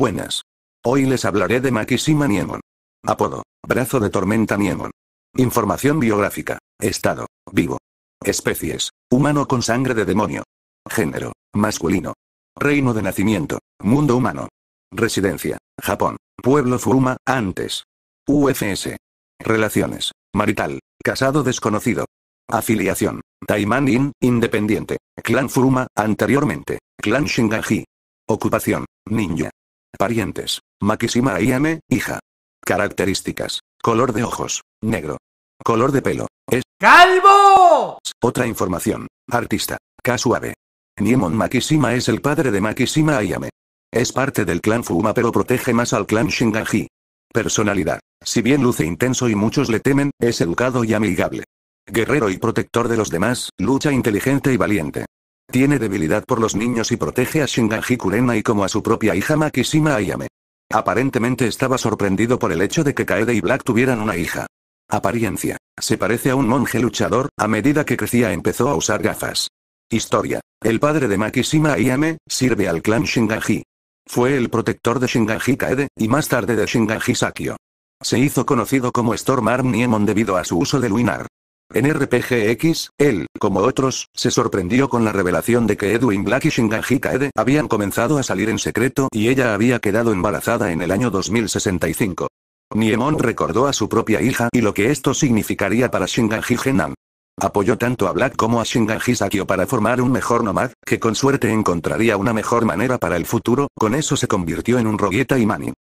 Buenas. Hoy les hablaré de Makishima Niemon. Apodo. Brazo de tormenta Niemon. Información biográfica. Estado. Vivo. Especies. Humano con sangre de demonio. Género. Masculino. Reino de nacimiento. Mundo humano. Residencia. Japón. Pueblo Furuma, antes. UFS. Relaciones. Marital. Casado desconocido. Afiliación. Taiman independiente. Clan Furuma, anteriormente. Clan Shingaji. Ocupación. Ninja. Parientes. Makishima Ayame, hija. Características. Color de ojos. Negro. Color de pelo. Es... ¡Calvo! Otra información. Artista. K-Suave. Niemon Makishima es el padre de Makishima Ayame. Es parte del clan Fuma pero protege más al clan Shinganji. Personalidad. Si bien luce intenso y muchos le temen, es educado y amigable. Guerrero y protector de los demás, lucha inteligente y valiente. Tiene debilidad por los niños y protege a Shinganji y como a su propia hija Makishima Ayame. Aparentemente estaba sorprendido por el hecho de que Kaede y Black tuvieran una hija. Apariencia. Se parece a un monje luchador, a medida que crecía empezó a usar gafas. Historia. El padre de Makishima Ayame, sirve al clan Shinganji. Fue el protector de Shinganji Kaede, y más tarde de Shinganji Sakio. Se hizo conocido como Storm Arm Niemon debido a su uso de Luinar. En RPGX, él, como otros, se sorprendió con la revelación de que Edwin Black y Shinganji Kaede habían comenzado a salir en secreto y ella había quedado embarazada en el año 2065. Niemon recordó a su propia hija y lo que esto significaría para Shinganji Genan. Apoyó tanto a Black como a Shinganji Sakio para formar un mejor nomad, que con suerte encontraría una mejor manera para el futuro, con eso se convirtió en un y Imani.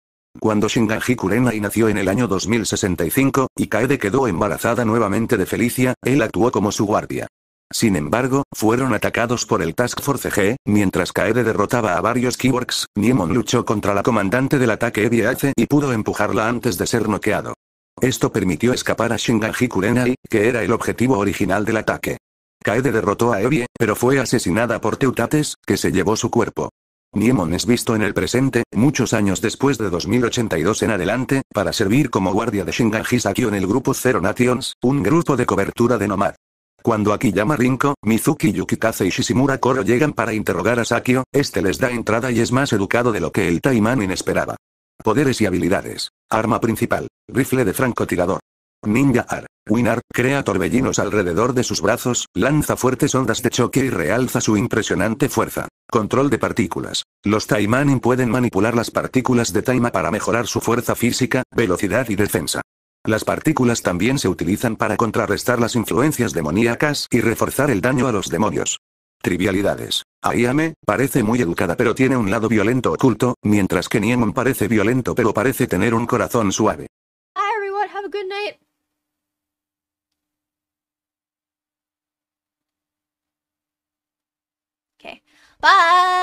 Cuando Shinganji Kurenai nació en el año 2065, y Kaede quedó embarazada nuevamente de Felicia, él actuó como su guardia. Sin embargo, fueron atacados por el Task Force G, mientras Kaede derrotaba a varios Keyworks, Niemon luchó contra la comandante del ataque Ace y pudo empujarla antes de ser noqueado. Esto permitió escapar a Shinganji Kurenai, que era el objetivo original del ataque. Kaede derrotó a Evie, pero fue asesinada por Teutates, que se llevó su cuerpo. Niemon es visto en el presente, muchos años después de 2082 en adelante, para servir como guardia de Shinganji Sakio en el grupo Zero Nations, un grupo de cobertura de Nomad. Cuando llama Rinko, Mizuki Yukikaze y Shishimura Koro llegan para interrogar a Sakio, este les da entrada y es más educado de lo que el Taimanin esperaba. Poderes y habilidades. Arma principal. Rifle de francotirador. Ninja Ar. Winar, crea torbellinos alrededor de sus brazos, lanza fuertes ondas de choque y realza su impresionante fuerza. Control de partículas. Los Taimanin pueden manipular las partículas de Taima para mejorar su fuerza física, velocidad y defensa. Las partículas también se utilizan para contrarrestar las influencias demoníacas y reforzar el daño a los demonios. Trivialidades. Ayame, parece muy educada pero tiene un lado violento oculto, mientras que Niemon parece violento pero parece tener un corazón suave. Bye!